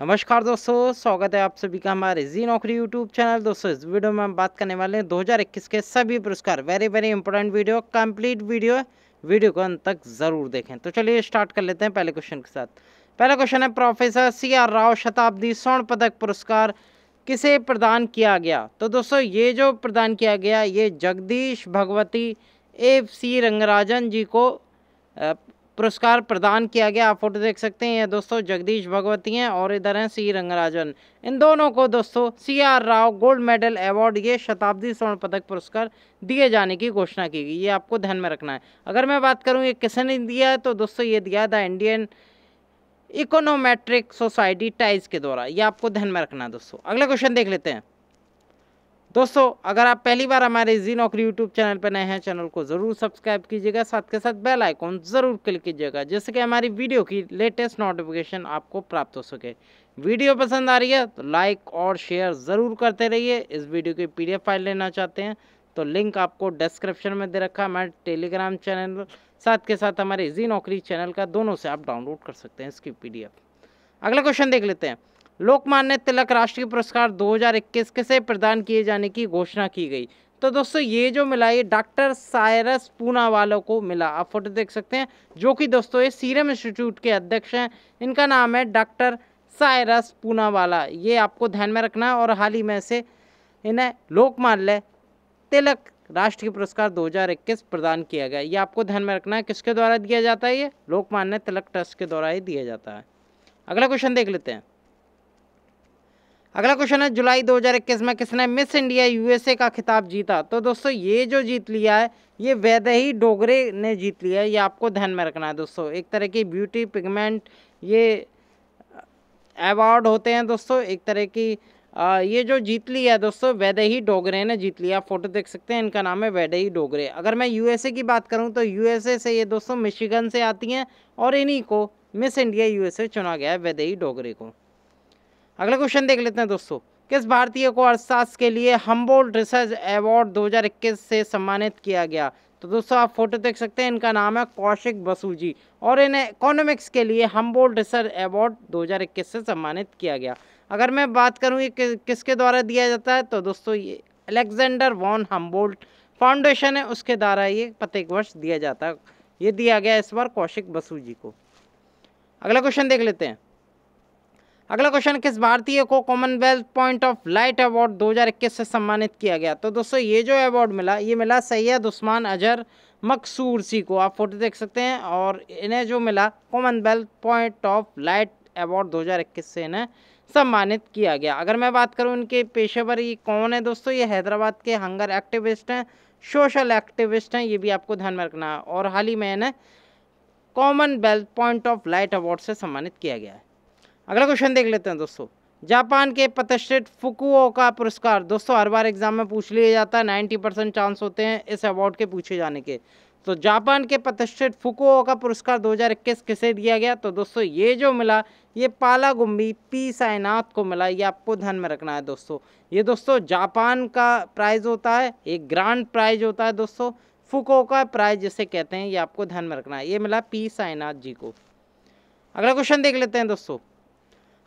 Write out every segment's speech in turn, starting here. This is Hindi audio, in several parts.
नमस्कार दोस्तों स्वागत है आप सभी का हमारे जी नौकरी यूट्यूब चैनल दोस्तों इस वीडियो में हम बात करने वाले हैं 2021 के सभी पुरस्कार very very important video complete video video को अंत तक ज़रूर देखें तो चलिए स्टार्ट कर लेते हैं पहले क्वेश्चन के साथ पहला क्वेश्चन है प्रोफेसर सी आर राव शताब्दी स्वर्ण पदक पुरस्कार किसे प्रदान किया गया तो दोस्तों ये जो प्रदान किया गया ये जगदीश भगवती ए सी रंगराजन जी को पुरस्कार प्रदान किया गया आप फोटो देख सकते हैं ये दोस्तों जगदीश भगवती हैं और इधर हैं सी रंगराजन इन दोनों को दोस्तों C R Rao gold medal award ये शताब्दी स्वर्ण पदक पुरस्कार दिए जाने की घोषणा की गई ये आपको ध्यान में रखना है अगर मैं बात करूँ ये किसने दिया है तो दोस्तों ये दिया the Indian econometric society TIES के द्वारा ये आपको ध्यान में रखना है दोस्तों अगला क्वेश्चन देख लेते हैं दोस्तों अगर आप पहली बार हमारे जी नौकरी यूट्यूब चैनल पर नए हैं चैनल को ज़रूर सब्सक्राइब कीजिएगा साथ के साथ बेल आइकॉन ज़रूर क्लिक कीजिएगा जिससे कि हमारी वीडियो की लेटेस्ट नोटिफिकेशन आपको प्राप्त हो सके वीडियो पसंद आ रही है तो लाइक और शेयर ज़रूर करते रहिए इस वीडियो की पी फाइल लेना चाहते हैं तो लिंक आपको डिस्क्रिप्शन में दे रखा है हमारे टेलीग्राम चैनल साथ के साथ हमारे जी नौकरी चैनल का दोनों से आप डाउनलोड कर सकते हैं इसकी पी अगला क्वेश्चन देख लेते हैं लोकमान्य तिलक राष्ट्रीय पुरस्कार 2021 के से प्रदान किए जाने की घोषणा की गई तो दोस्तों ये जो मिला ये डॉक्टर सायरस पूना वालों को मिला आप फोटो देख सकते हैं जो कि दोस्तों ये सीरम इंस्टीट्यूट के अध्यक्ष हैं इनका नाम है डॉक्टर सायरस पूनावाला ये आपको ध्यान में रखना है और हाल ही में से इन्हें लोकमान्य तिलक राष्ट्रीय पुरस्कार 2021 प्रदान किया गया ये आपको ध्यान में रखना है किसके द्वारा दिया जाता है ये लोकमान्य तिलक ट्रस्ट के द्वारा ही दिया जाता है अगला क्वेश्चन देख लेते हैं अगला क्वेश्चन है जुलाई 2021 में किसने मिस इंडिया यूएसए का खिताब जीता तो दोस्तों ये जो जीत लिया है ये वैदही डोगरे ने जीत लिया है ये आपको ध्यान में रखना है दोस्तों एक तरह की ब्यूटी पिगमेंट ये अवार्ड होते हैं दोस्तों एक तरह की आ, ये जो जीत लिया है दोस्तों वैदही डोगरे ने जीत लिया फ़ोटो देख सकते हैं इनका नाम है वैदही डोगरे अगर मैं यूएसए की बात करूँ तो यूएसए से ये दोस्तों मिशिगन से आती हैं और इन्हीं को मिस इंडिया यूएसए चुना गया है वैदही डोगरे को अगला क्वेश्चन देख लेते हैं दोस्तों किस भारतीय को अर्थशास्त्र के लिए हम्बोल रिसर्च अवार्ड 2021 से सम्मानित किया गया तो दोस्तों आप फोटो देख सकते हैं इनका नाम है कौशिक बसु जी और इन्हें इकोनॉमिक्स के लिए हम्बोल रिसर्च अवार्ड 2021 से सम्मानित किया गया अगर मैं बात करूँ ये कि, किसके द्वारा दिया जाता है तो दोस्तों ये अलेक्जेंडर वॉन हम्बोल्ट फाउंडेशन है उसके द्वारा ये प्रत्येक वर्ष दिया जाता है ये दिया गया इस बार कौशिक बसु जी को अगला क्वेश्चन देख लेते हैं अगला क्वेश्चन किस भारतीय को Commonwealth point of light award 2021 से सम्मानित किया गया तो दोस्तों ये जो अवार्ड मिला ये मिला सैयद उस्मान अजहर मकसूर सी को आप फोटो देख सकते हैं और इन्हें जो मिला Commonwealth point of light award 2021 से इन्हें सम्मानित किया गया अगर मैं बात करूँ इनके पेशेवर ये कौन है दोस्तों ये हैदराबाद के हंगर एक्टिविस्ट हैं सोशल एक्टिविस्ट हैं ये भी आपको ध्यान में रखना है और हाल ही में इन्हें Commonwealth point of light award से सम्मानित किया गया है अगला क्वेश्चन देख लेते हैं दोस्तों जापान के प्रतिष्ठित फुकुओ का पुरस्कार दोस्तों हर बार एग्जाम में पूछ लिया जाता है नाइन्टी परसेंट चांस होते हैं इस अवार्ड के पूछे जाने के तो जापान के प्रतिष्ठित फुकुओ का पुरस्कार 2021 किसे दिया गया तो दोस्तों ये जो मिला ये पाला गुम्बी पी साइनाथ को मिला ये आपको ध्यान में रखना है दोस्तों ये दोस्तों जापान का प्राइज़ होता है एक ग्रांड प्राइज होता है दोस्तों फुको का प्राइज जिसे कहते हैं ये आपको ध्यान में रखना है ये मिला पी साइनाथ जी को अगला क्वेश्चन देख लेते हैं दोस्तों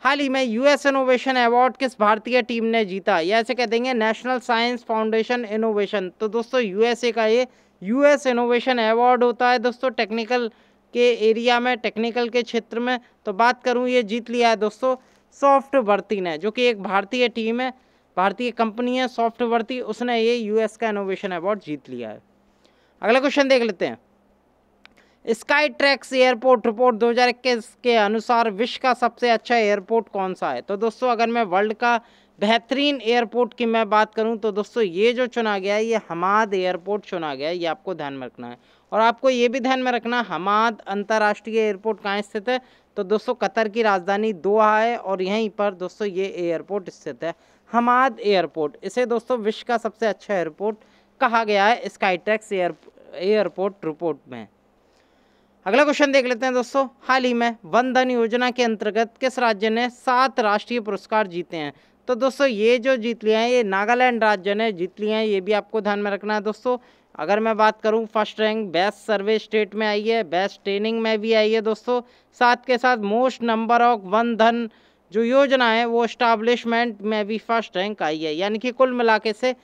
हाल ही में यूएस इनोवेशन अवार्ड किस भारतीय टीम ने जीता या ऐसे कह देंगे नेशनल साइंस फाउंडेशन इनोवेशन तो दोस्तों यूएसए का ये यूएस इनोवेशन अवार्ड होता है दोस्तों टेक्निकल के एरिया में टेक्निकल के क्षेत्र में तो बात करूँ ये जीत लिया है दोस्तों सॉफ्ट वर्ती ने जो कि एक भारतीय टीम है भारतीय कंपनी है सॉफ्ट वर्ती उसने ये यूएस का इनोवेशन अवार्ड जीत लिया है अगला क्वेश्चन देख लेते हैं स्काई ट्रैक्स एयरपोर्ट रिपोर्ट 2021 के अनुसार विश्व का सबसे अच्छा एयरपोर्ट कौन सा है तो दोस्तों अगर मैं वर्ल्ड का बेहतरीन एयरपोर्ट की मैं बात करूं तो दोस्तों ये जो चुना गया है ये हमाद एयरपोर्ट चुना गया है ये आपको ध्यान में रखना है और आपको ये भी ध्यान में रखना हमाद अंतर्राष्ट्रीय एयरपोर्ट कहाँ स्थित है तो दोस्तों कतर की राजधानी दोहा है और यहीं पर दोस्तों ये एयरपोर्ट स्थित है हमाद एयरपोर्ट इसे दोस्तों विश्व का सबसे अच्छा एयरपोर्ट कहा गया है Skytrax air airport report में अगला क्वेश्चन देख लेते हैं दोस्तों हाल ही में वन धन योजना के अंतर्गत किस राज्य ने सात राष्ट्रीय पुरस्कार जीते हैं तो दोस्तों ये जो जीत लिया हैं ये नागालैंड राज्य ने जीत लिया है ये भी आपको ध्यान में रखना है दोस्तों अगर मैं बात करूं first rank best survey state में आई है बेस्ट ट्रेनिंग में भी आई है दोस्तों साथ के साथ मोस्ट नंबर ऑफ वन धन जो योजना है वो इस्टाब्लिशमेंट में भी फर्स्ट रैंक आई है यानी कि कुल मिला से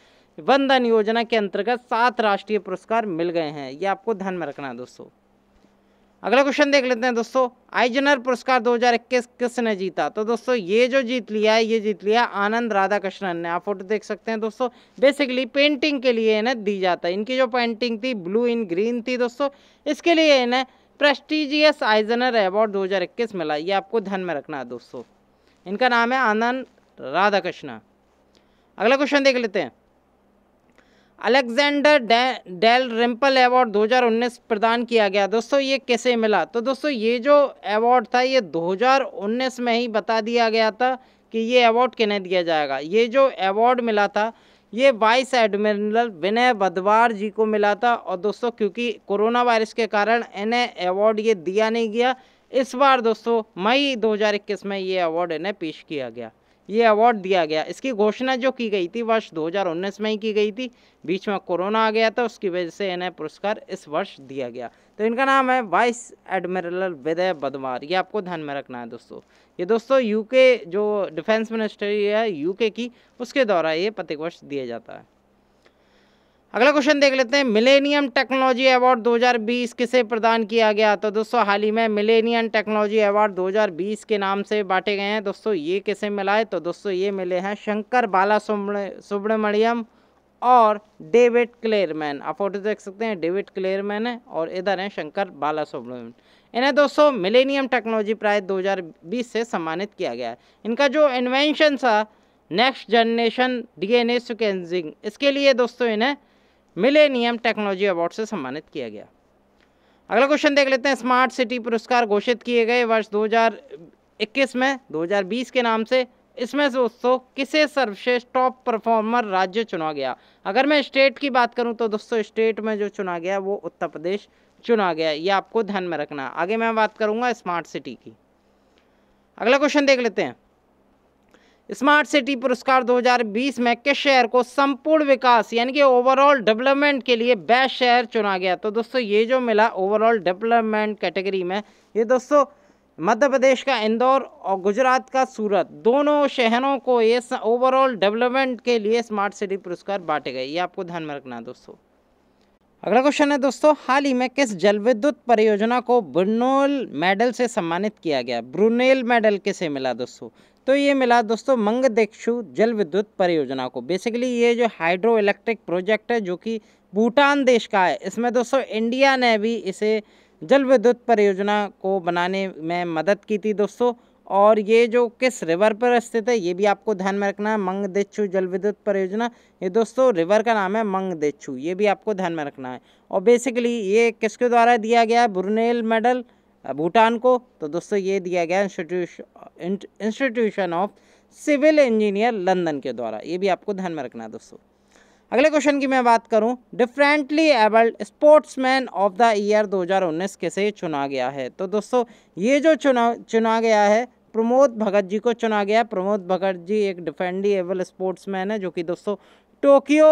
वन धन योजना के अंतर्गत सात राष्ट्रीय पुरस्कार मिल गए हैं ये आपको ध्यान में रखना है दोस्तों अगला क्वेश्चन देख लेते हैं दोस्तों आइजनर पुरस्कार 2021 किसने जीता तो दोस्तों ये जो जीत लिया है ये जीत लिया आनंद राधा कृष्णन ने आप फोटो देख सकते हैं दोस्तों बेसिकली पेंटिंग के लिए इन्हें दी जाता है इनकी जो पेंटिंग थी ब्लू इन ग्रीन थी दोस्तों इसके लिए इन्हें प्रेस्टिजियस आइजनर अवार्ड दो मिला ये आपको ध्यान में रखना है दोस्तों इनका नाम है आनंद राधा अगला क्वेश्चन देख लेते हैं अलेक्जेंडर डेल रिम्पल अवार्ड 2019 प्रदान किया गया दोस्तों ये कैसे मिला तो दोस्तों ये जो अवार्ड था ये 2019 में ही बता दिया गया था कि ये अवार्ड किन्हें दिया जाएगा ये जो अवार्ड मिला था ये वाइस एडमिरल विनय बदवार जी को मिला था और दोस्तों क्योंकि कोरोना वायरस के कारण इन्हें अवार्ड ये दिया नहीं गया इस बार दोस्तों मई 2021 में ये अवार्ड इन्हें पेश किया गया ये अवार्ड दिया गया इसकी घोषणा जो की गई थी वर्ष 2019 में ही की गई थी बीच में कोरोना आ गया था उसकी वजह से इन्हें पुरस्कार इस वर्ष दिया गया तो इनका नाम है वाइस एडमिरल विदय बदमार ये आपको ध्यान में रखना है दोस्तों ये दोस्तों यूके जो डिफेंस मिनिस्ट्री है यूके की उसके द्वारा ये प्रत्येक वर्ष दिया जाता है अगला क्वेश्चन देख लेते हैं मिलेनियम टेक्नोलॉजी अवार्ड 2020 किसे प्रदान किया गया तो दोस्तों हाल ही में मिलेनियम टेक्नोलॉजी अवार्ड 2020 के नाम से बांटे गए हैं दोस्तों ये किसे मिला है तो दोस्तों ये मिले हैं शंकर बाला सुब्रमण्यम और डेविड क्लेयरमैन आप फोटो देख सकते हैं डेविड क्लेयरमैन है और इधर हैं शंकर बाला सुब्रमण्यम इन्हें दोस्तों मिलेनियम टेक्नोलॉजी प्राइज दो से सम्मानित किया गया है इनका जो इन्वेंशन था नेक्स्ट जनरेशन डी एन इसके लिए दोस्तों इन्हें मिलेनियम टेक्नोलॉजी अवार्ड से सम्मानित किया गया अगला क्वेश्चन देख लेते हैं स्मार्ट सिटी पुरस्कार घोषित किए गए वर्ष 2021 में 2020 के नाम से इसमें से दोस्तों किसे सर्वश्रेष्ठ टॉप परफॉर्मर राज्य चुना गया अगर मैं स्टेट की बात करूं तो दोस्तों स्टेट में जो चुना गया वो उत्तर प्रदेश चुना गया ये आपको ध्यान में रखना आगे मैं बात करूंगा स्मार्ट सिटी की अगला क्वेश्चन देख लेते हैं स्मार्ट सिटी पुरस्कार 2020 में किस शहर को संपूर्ण विकास यानी कि ओवरऑल डेवलपमेंट के लिए बेस्ट शहर चुना गया तो दोस्तों ये जो मिला ओवरऑल डेवलपमेंट कैटेगरी में ये दोस्तों मध्य प्रदेश का इंदौर और गुजरात का सूरत दोनों शहरों को ये ओवरऑल डेवलपमेंट के लिए स्मार्ट सिटी पुरस्कार बांटे गए ये आपको ध्यान में रखना दोस्तों अगला क्वेश्चन है दोस्तों हाल ही में किस जलविद्युत परियोजना को ब्रुनोल मेडल से सम्मानित किया गया ब्रुनेल मेडल किसे मिला दोस्तों तो ये मिला दोस्तों मंग देक्षु जल विद्युत परियोजना को बेसिकली ये जो हाइड्रो इलेक्ट्रिक प्रोजेक्ट है जो कि भूटान देश का है इसमें दोस्तों इंडिया ने भी इसे जल विद्युत परियोजना को बनाने में मदद की थी दोस्तों और ये जो किस रिवर पर स्थित है ये भी आपको ध्यान में रखना है मंग मंगदेच्छू जल विद्युत परियोजना ये दोस्तों रिवर का नाम है मंग मंगदेच्छू ये भी आपको ध्यान में रखना है और बेसिकली ये किसके द्वारा दिया गया है बुरनेल मेडल भूटान को तो दोस्तों ये दिया गया institution of civil engineer London के द्वारा ये भी आपको ध्यान में रखना है दोस्तों अगले क्वेश्चन की मैं बात करूं differently abled sportsman of the year 2019 के से चुना गया है तो दोस्तों ये जो चुना चुना गया है प्रमोद भगत जी को चुना गया प्रमोद भगत जी एक डिफेंडी एबल स्पोर्ट्समैन है जो कि दोस्तों टोक्यो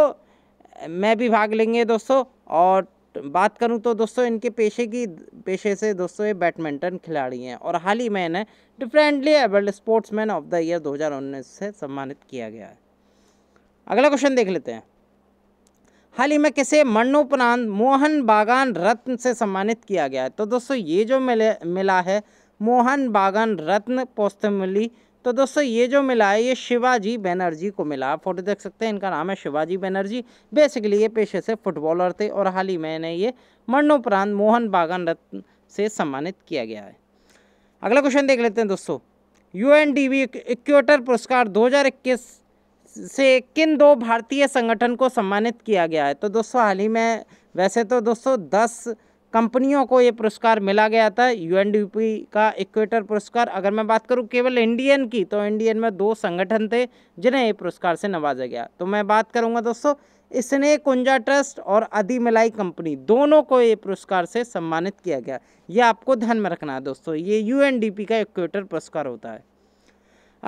में भी भाग लेंगे दोस्तों और बात करूं तो दोस्तों इनके पेशे की पेशे से दोस्तों ये बैडमिंटन खिलाड़ी हैं और हाल ही में इन्हें differently abled sportsman of the year 2019 से सम्मानित किया गया है अगला क्वेश्चन देख लेते हैं हाल ही में किसे मरणोपरांत मोहन बागान रत्न से सम्मानित किया गया है तो दोस्तों ये जो मिले मिला है मोहन बागान रत्न पोस्तमली तो दोस्तों ये जो मिला है ये शिवाजी बनर्जी को मिला आप फोटो देख सकते हैं इनका नाम है शिवाजी बनर्जी बेसिकली ये पेशे से फुटबॉलर थे और हाल ही में इन्हें ये मरणोपरांत मोहन बागान रत्न से सम्मानित किया गया है अगला क्वेश्चन देख लेते हैं दोस्तों U N D V equator पुरस्कार दो से किन दो भारतीय संगठन को सम्मानित किया गया है तो दोस्तों हाल ही में वैसे तो दोस्तों दस कंपनियों को ये पुरस्कार मिला गया था यूएनडीपी का इक्वेटर पुरस्कार अगर मैं बात करूँ केवल इंडियन की तो इंडियन में दो संगठन थे जिन्हें ये पुरस्कार से नवाजा गया तो मैं बात करूँगा दोस्तों इसने कुंजा ट्रस्ट और अधि मिलाई कंपनी दोनों को ये पुरस्कार से सम्मानित किया गया ये आपको ध्यान में रखना है दोस्तों ये यू का इक्वेटर पुरस्कार होता है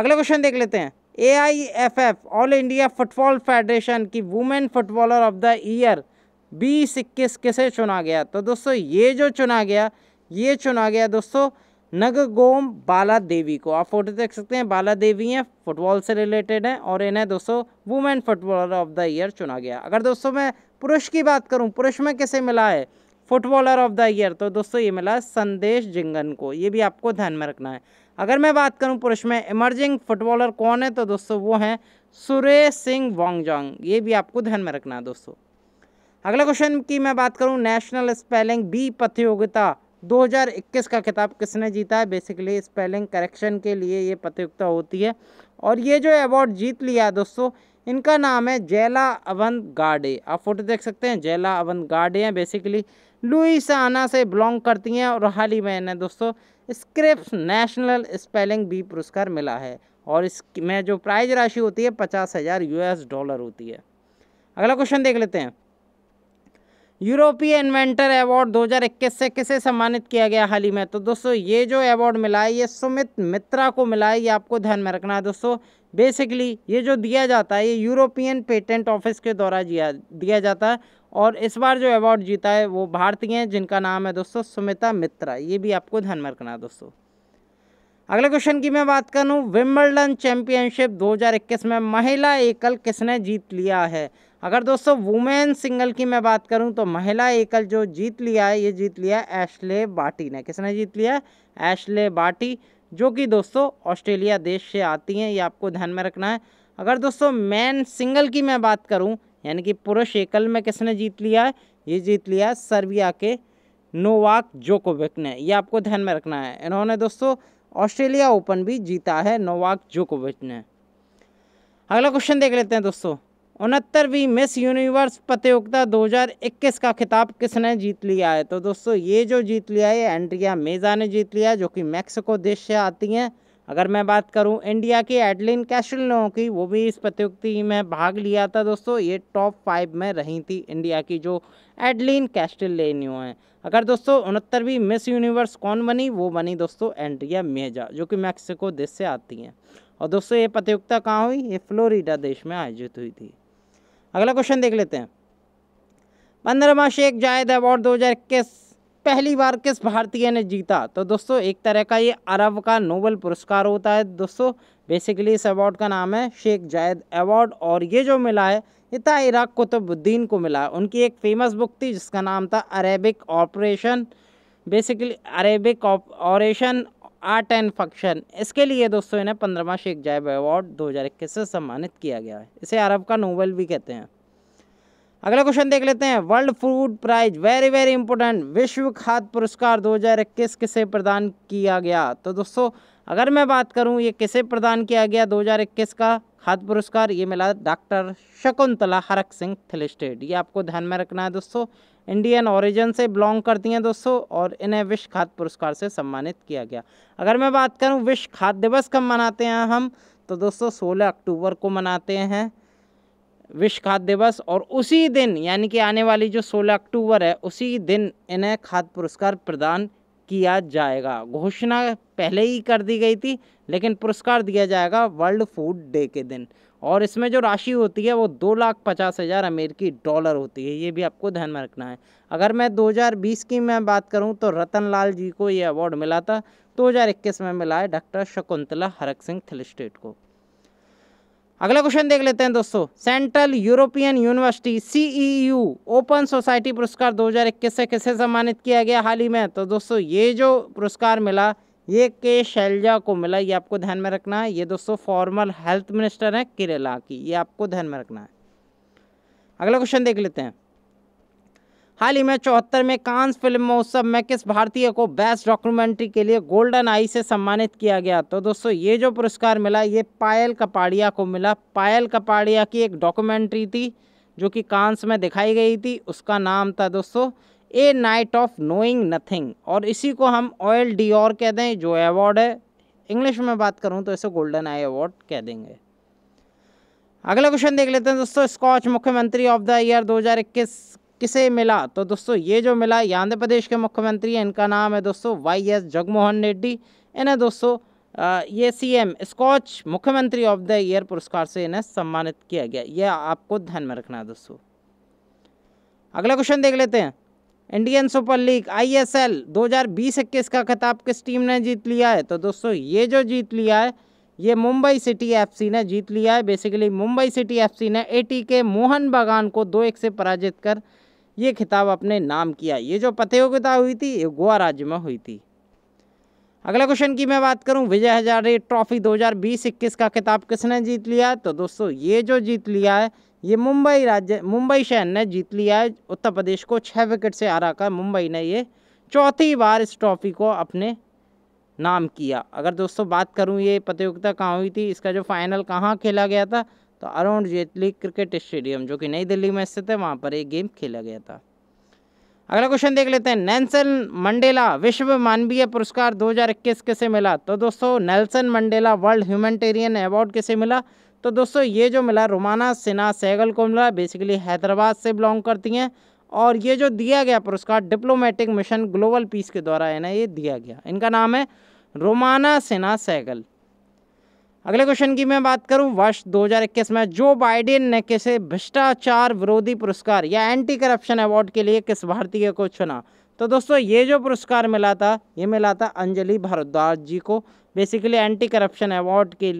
अगला क्वेश्चन देख लेते हैं A I F F all India football federation की women footballer of the year बीस इक्कीस किसे चुना गया तो दोस्तों ये जो चुना गया ये चुना गया दोस्तों नगगोम बाला देवी को आप फोटो देख सकते हैं बाला देवी हैं फुटबॉल से रिलेटेड हैं और इन्हें दोस्तों women footballer of the year चुना गया अगर दोस्तों मैं पुरुष की बात करूं पुरुष में किसे मिला है फुटबॉलर ऑफ द ईयर तो दोस्तों ये मिला संदेश जिंगन को ये भी आपको ध्यान में रखना है अगर मैं बात करूं पुरुष में इमर्जिंग फुटबॉलर कौन है तो दोस्तों वो हैं सुरेश सिंह वांगजोंग ये भी आपको ध्यान में रखना है दोस्तों अगला क्वेश्चन की मैं बात करूं नेशनल स्पेलिंग बी प्रतियोगिता 2021 का खिताब किसने जीता है बेसिकली स्पेलिंग करेक्शन के लिए ये प्रतियोगिता होती है और ये जो अवार्ड जीत लिया है दोस्तों इनका नाम है जैला अवंत गाडे आप फोटो देख सकते हैं जैला अवंत गाडे हैं बेसिकली आना से बिलोंग करती हैं और हाल ही में इन्हें दोस्तों स्क्रिप्स नेशनल स्पेलिंग बी पुरस्कार मिला है और इसमें जो प्राइज राशि होती है पचास हज़ार यूएस डॉलर होती है अगला क्वेश्चन देख लेते हैं यूरोपीय इन्वेंटर अवार्ड 2021 से किसे सम्मानित किया गया हाल ही में तो दोस्तों ये जो अवार्ड मिला है ये सुमित मित्रा को मिला है ये आपको ध्यान में रखना है दोस्तों बेसिकली ये जो दिया जाता है ये यूरोपियन पेटेंट ऑफिस के द्वारा दिया जाता है और इस बार जो अवार्ड जीता है वो भारतीय हैं जिनका नाम है दोस्तों सुमिता मित्रा ये भी आपको ध्यान में रखना है दोस्तों अगले क्वेश्चन की मैं बात करूँ विम्बलडन चैंपियनशिप 2021 में महिला एकल किसने जीत लिया है अगर दोस्तों वुमेन सिंगल की मैं बात करूं तो महिला एकल जो जीत लिया है ये जीत लिया एशले बाटी ने किसने जीत लिया है एशले बाटी जो कि दोस्तों ऑस्ट्रेलिया देश से आती हैं ये आपको ध्यान में रखना है अगर दोस्तों मैन सिंगल की मैं बात करूं यानी कि पुरुष एकल में किसने जीत लिया है ये जीत लिया है सर्बिया के नोवाक जोकोविक ने ये आपको ध्यान में रखना है इन्होंने दोस्तों ऑस्ट्रेलिया ओपन भी जीता है नोवाक जोकोविक ने अगला क्वेश्चन देख लेते हैं दोस्तों उनहत्तरवीं मिस यूनिवर्स प्रतियोगिता 2021 का खिताब किसने जीत लिया है तो दोस्तों ये जो जीत लिया है एंड्रिया मेज़ा ने जीत लिया है जो कि मैक्सिको देश से आती हैं अगर मैं बात करूं इंडिया की एडलिन कैशलनो की वो भी इस प्रतियोगिता में भाग लिया था दोस्तों ये टॉप फाइव में रही थी इंडिया की जो एडलिन कैस्टलेनियो हैं अगर दोस्तों उनहत्तरवीं मिस यूनिवर्स कौन बनी वो बनी दोस्तों एंड्रिया मेजा जो कि मैक्सिको देश से आती हैं और दोस्तों ये प्रतियोगिता कहाँ हुई ये फ्लोरिडा देश में आयोजित हुई थी अगला क्वेश्चन देख लेते हैं पंद्रहवा शेख जायद अवार्ड दो हज़ार इक्कीस पहली बार किस भारतीय ने जीता तो दोस्तों एक तरह का ये अरब का नोबल पुरस्कार होता है दोस्तों बेसिकली इस अवार्ड का नाम है शेख जायद अवार्ड और ये जो मिला है ये था इराक कुतुबुद्दीन को मिला उनकी एक फ़ेमस बुक थी जिसका नाम था Arabic operation basically Arabic operation art and function इसके लिए दोस्तों इन्हें पंद्रहवा शेख जायब अवार्ड दो से सम्मानित किया गया है इसे अरब का नोवेल भी कहते हैं अगला क्वेश्चन देख लेते हैं world food prize very very important विश्व खाद्य पुरस्कार 2021 किसे प्रदान किया गया तो दोस्तों अगर मैं बात करूं ये किसे प्रदान किया गया 2021 का खाद्य पुरस्कार ये मिला डॉक्टर शकुंतला हरक सिंह थिलिस्टेड ये आपको ध्यान में रखना है दोस्तों इंडियन ओरिजिन से बिलोंग करती हैं दोस्तों और इन्हें विश्व खाद्य पुरस्कार से सम्मानित किया गया अगर मैं बात करूं विश्व खाद्य दिवस कब मनाते हैं हम तो दोस्तों 16 अक्टूबर को मनाते हैं विश्व खाद्य दिवस और उसी दिन यानी कि आने वाली जो 16 अक्टूबर है उसी दिन इन्हें खाद्य पुरस्कार प्रदान किया जाएगा घोषणा पहले ही कर दी गई थी लेकिन पुरस्कार दिया जाएगा वर्ल्ड फूड डे के दिन और इसमें जो राशि होती है वो दो लाख पचास हज़ार अमेरिकी डॉलर होती है ये भी आपको ध्यान में रखना है अगर मैं 2020 की मैं बात करूं तो रतन लाल जी को ये अवार्ड मिला था 2021 में मिला है डॉक्टर शकुंतला हरक सिंह थिलस्टेट को अगला क्वेश्चन देख लेते हैं दोस्तों सेंट्रल यूरोपियन यूनिवर्सिटी सी ओपन सोसाइटी पुरस्कार दो से किसे सम्मानित किया गया हाल ही में तो दोस्तों ये जो पुरस्कार मिला ये के शैलजा को मिला ये आपको ध्यान में रखना है ये दोस्तों फॉर्मल हेल्थ मिनिस्टर है केरला की ये आपको ध्यान में रखना है अगला क्वेश्चन देख लेते हैं हाल ही में चौहत्तर में कांस फिल्म महोत्सव में किस भारतीय को बेस्ट डॉक्यूमेंट्री के लिए गोल्डन आई से सम्मानित किया गया तो दोस्तों ये जो पुरस्कार मिला ये पायल कपाड़िया को मिला पायल कपाड़िया की एक डॉक्यूमेंट्री थी जो कि कांस में दिखाई गई थी उसका नाम था दोस्तों a night of knowing nothing और इसी को हम ऑयल डी और कह दें जो अवार्ड है इंग्लिश में बात करूँ तो इसे गोल्डन आई अवार्ड कह देंगे अगला क्वेश्चन देख लेते हैं दोस्तों स्कॉच मुख्यमंत्री ऑफ द ईयर 2021 किसे मिला तो दोस्तों ये जो मिला ये आंध्र प्रदेश के मुख्यमंत्री हैं इनका नाम है दोस्तों वाई एस जगमोहन रेड्डी इन्हें दोस्तों ये सीएम स्कॉच मुख्यमंत्री ऑफ द ईयर पुरस्कार से इन्हें सम्मानित किया गया यह आपको ध्यान में रखना है दोस्तों अगला क्वेश्चन देख लेते हैं इंडियन सुपर लीग आईएसएल 2020-21 का खिताब किस टीम ने जीत लिया है तो दोस्तों ये जो जीत लिया है ये मुंबई सिटी एफसी ने जीत लिया है बेसिकली मुंबई सिटी एफसी ने एटी के मोहन बागान को दो एक से पराजित कर ये खिताब अपने नाम किया ये जो प्रतियोगिता हुई थी ये गोवा राज्य में हुई थी अगला क्वेश्चन की मैं बात करूं विजय हजारे ट्रॉफी 2020-21 का खिताब किसने जीत लिया है तो दोस्तों ये जो जीत लिया है ये मुंबई राज्य मुंबई शहर ने जीत लिया है उत्तर प्रदेश को छः विकेट से हरा कर मुंबई ने ये चौथी बार इस ट्रॉफी को अपने नाम किया अगर दोस्तों बात करूँ ये प्रतियोगिता कहाँ हुई थी इसका जो फाइनल कहाँ खेला गया था तो अरुण जेटली क्रिकेट स्टेडियम जो कि नई दिल्ली में स्थित है वहाँ पर एक गेम खेला गया था अगला क्वेश्चन देख लेते हैं नेल्सन मंडेला विश्व मानवीय पुरस्कार 2021 किसे मिला तो दोस्तों Nelson Mandela world humanitarian award किसे मिला तो दोस्तों ये जो मिला रोमाना सिन्हा सहगल को मिला बेसिकली हैदराबाद से बिलोंग करती हैं और ये जो दिया गया पुरस्कार डिप्लोमेटिक मिशन ग्लोबल पीस के द्वारा है ना ये दिया गया इनका नाम है रोमाना सिन्हा सहगल अगले क्वेश्चन की मैं बात करूं वर्ष 2021 में जो बाइडेन ने किसे भ्रष्टाचार विरोधी पुरस्कार या एंटी करप्शन अवार्ड के लिए किस भारतीय को चुना तो दोस्तों ये जो पुरस्कार मिला था ये मिला था अंजलि भारद्वाज जी को बेसिकली एंटी करप्शन अवार्ड के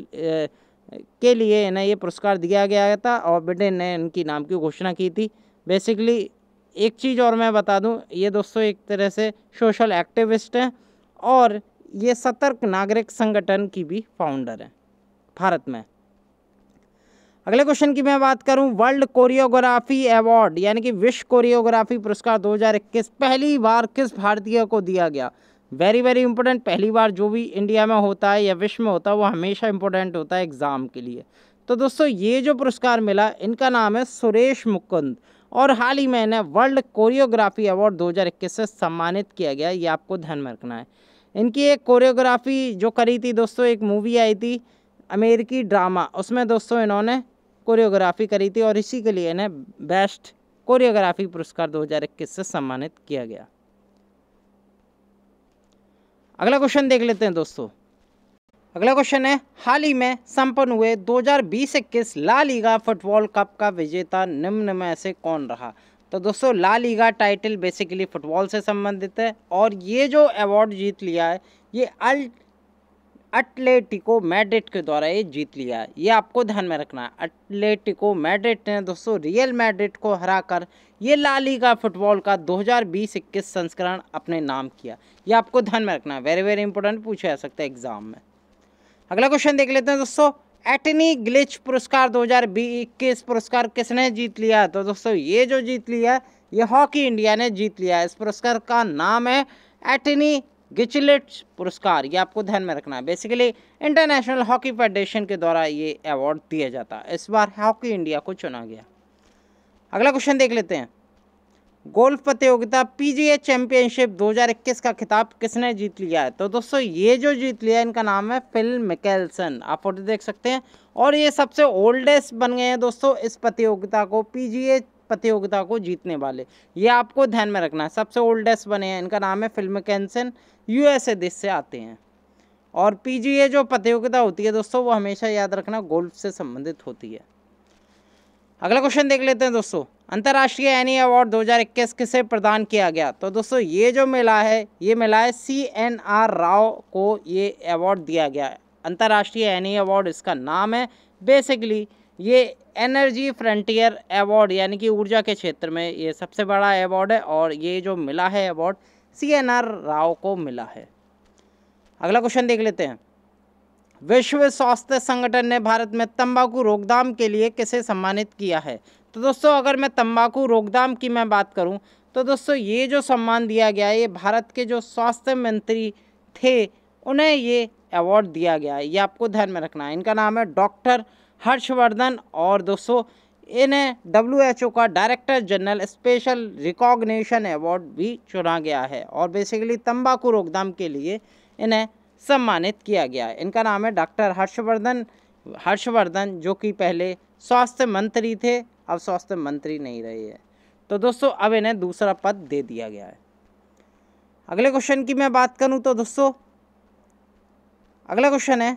के लिए इन्हें ये पुरस्कार दिया गया था और ब्रिटेन ने इनकी नाम की घोषणा की थी बेसिकली एक चीज़ और मैं बता दूं ये दोस्तों एक तरह से सोशल एक्टिविस्ट हैं और ये सतर्क नागरिक संगठन की भी फाउंडर हैं भारत में अगले क्वेश्चन की मैं बात करूं वर्ल्ड कोरियोग्राफी अवार्ड यानी कि विश्व कोरियोग्राफी पुरस्कार 2021 पहली बार किस भारतीय को दिया गया वेरी वेरी इंपॉर्टेंट पहली बार जो भी इंडिया में होता है या विश्व में होता है वो हमेशा इंपॉर्टेंट होता है एग्ज़ाम के लिए तो दोस्तों ये जो पुरस्कार मिला इनका नाम है सुरेश मुकुंद और हाल ही में इन्हें वर्ल्ड कोरियोग्राफी अवार्ड दो से सम्मानित किया गया ये आपको ध्यान में रखना है इनकी एक कोरियोग्राफी जो करी थी दोस्तों एक मूवी आई थी अमेरिकी ड्रामा उसमें दोस्तों इन्होंने कोरियोग्राफी करी थी और इसी के लिए इन्हें बेस्ट कोरियोग्राफी पुरस्कार 2021 से सम्मानित किया गया अगला क्वेश्चन देख लेते हैं दोस्तों अगला क्वेश्चन है हाल ही में संपन्न हुए बीस इक्कीस ला लीगा फुटबॉल कप का विजेता निम्न में से कौन रहा तो दोस्तों La Liga title basically football से संबंधित है और ये जो अवार्ड जीत लिया है ये अल अटलेटिको मैड्रिड के द्वारा ये जीत लिया ये आपको ध्यान में रखना है अटलेटिको मैड्रिड ने दोस्तों रियल मैड्रिड को हराकर ये लाली का फुटबॉल का 2020-21 संस्करण अपने नाम किया ये आपको ध्यान में रखना है वेरी वेरी इंपॉर्टेंट पूछा जा सकता है एग्जाम में अगला क्वेश्चन देख लेते हैं दोस्तों एटनी ग्लिच पुरस्कार इक्कीस पुरस्कार किसने जीत लिया तो दोस्तों ये जो जीत लिया ये हॉकी इंडिया ने जीत लिया इस पुरस्कार का नाम है एटनी गिचलेट पुरस्कार ये आपको ध्यान में रखना है बेसिकली इंटरनेशनल हॉकी फेडरेशन के द्वारा ये अवार्ड दिया जाता है इस बार हॉकी इंडिया को चुना गया अगला क्वेश्चन देख लेते हैं गोल्फ प्रतियोगिता पीजीए चैंपियनशिप 2021 का खिताब किसने जीत लिया है तो दोस्तों ये जो जीत लिया है इनका नाम है फिल मिकेलसन आप फोटो देख सकते हैं और ये सबसे ओल्डेस्ट बन गए हैं दोस्तों इस प्रतियोगिता को पीजीए प्रतियोगिता को जीतने वाले ये आपको ध्यान में रखना है सबसे ओल्डेस्ट बने हैं इनका नाम है फिल्म कैंसन यूएसए देश से आते हैं और पीजीए जो प्रतियोगिता होती है दोस्तों वो हमेशा याद रखना गोल्फ से संबंधित होती है अगला क्वेश्चन देख लेते हैं दोस्तों अंतर्राष्ट्रीय एनी अवार्ड 2021 किसे प्रदान किया गया तो दोस्तों ये जो मिला है ये मिला है सी एन आर राव को ये अवार्ड दिया गया है अंतर्राष्ट्रीय एनी अवार्ड इसका नाम है बेसिकली ये एनर्जी फ्रंटियर अवार्ड यानी कि ऊर्जा के क्षेत्र में ये सबसे बड़ा अवार्ड है और ये जो मिला है award C N R Rao को मिला है अगला क्वेश्चन देख लेते हैं विश्व स्वास्थ्य संगठन ने भारत में तंबाकू रोकथाम के लिए किसे सम्मानित किया है तो दोस्तों अगर मैं तंबाकू रोकथाम की मैं बात करूं तो दोस्तों ये जो सम्मान दिया गया है ये भारत के जो स्वास्थ्य मंत्री थे उन्हें ये अवार्ड दिया गया है ये आपको ध्यान में रखना है इनका नाम है डॉक्टर हर्षवर्धन और दोस्तों इन्हें डब्ल्यू का director general special recognition award भी चुना गया है और बेसिकली तंबाकू रोकथाम के लिए इन्हें सम्मानित किया गया है इनका नाम है डॉक्टर हर्षवर्धन हर्षवर्धन जो कि पहले स्वास्थ्य मंत्री थे अब स्वास्थ्य मंत्री नहीं रहे हैं तो दोस्तों अब इन्हें दूसरा पद दे दिया गया है अगले क्वेश्चन की मैं बात करूँ तो दोस्तों अगला क्वेश्चन है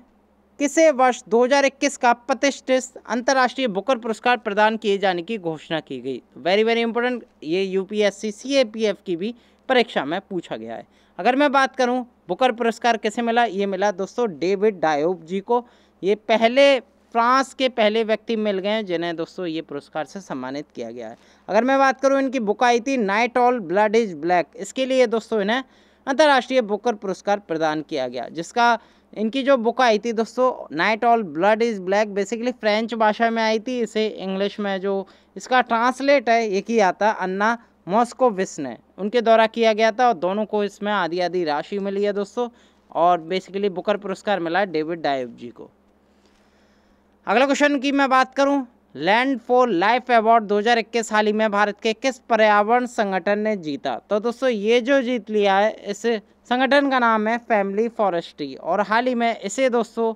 किसे वर्ष 2021 का प्रतिष्ठित अंतर्राष्ट्रीय बुकर पुरस्कार प्रदान किए जाने की घोषणा की गई वेरी वेरी इंपॉर्टेंट ये यूपीएससी सीएपीएफ की भी परीक्षा में पूछा गया है अगर मैं बात करूं बुकर पुरस्कार किसे मिला ये मिला दोस्तों डेविड डायोब जी को ये पहले फ्रांस के पहले व्यक्ति मिल गए हैं जिन्हें दोस्तों ये पुरस्कार से सम्मानित किया गया है अगर मैं बात करूं इनकी बुक आई थी night all blood is black इसके लिए दोस्तों इन्हें अंतर्राष्ट्रीय बुकर पुरस्कार प्रदान किया गया जिसका इनकी जो बुक आई थी दोस्तों night all blood is black basically French भाषा में आई थी इसे इंग्लिश में जो इसका ट्रांसलेट है ये किया था अन्ना मॉस्को ने उनके द्वारा किया गया था और दोनों को इसमें आधी आधी राशि मिली है दोस्तों और बेसिकली बुकर पुरस्कार मिला है डेविड डाइव जी को अगला क्वेश्चन की मैं बात करूं लैंड फॉर लाइफ अवार्ड 2021 हाल ही में भारत के किस पर्यावरण संगठन ने जीता तो दोस्तों ये जो जीत लिया है इस संगठन का नाम है फैमिली फॉरेस्ट्री और हाल ही में इसे दोस्तों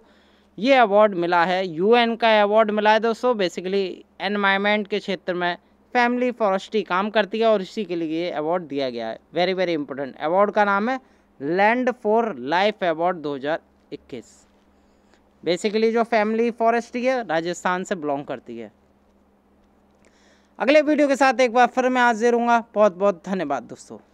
ये अवार्ड मिला है यूएन का अवार्ड मिला है दोस्तों बेसिकली एनवायरमेंट के क्षेत्र में फैमिली फॉरेस्ट्री काम करती है और इसी के लिए ये अवार्ड दिया गया है वेरी वेरी इंपॉर्टेंट अवार्ड का नाम है लैंड फॉर लाइफ अवार्ड इक्कीस बेसिकली जो फैमिली फॉरेस्ट है राजस्थान से बिलोंग करती है अगले वीडियो के साथ एक बार फिर मैं हाजिर हूँ बहुत बहुत धन्यवाद दोस्तों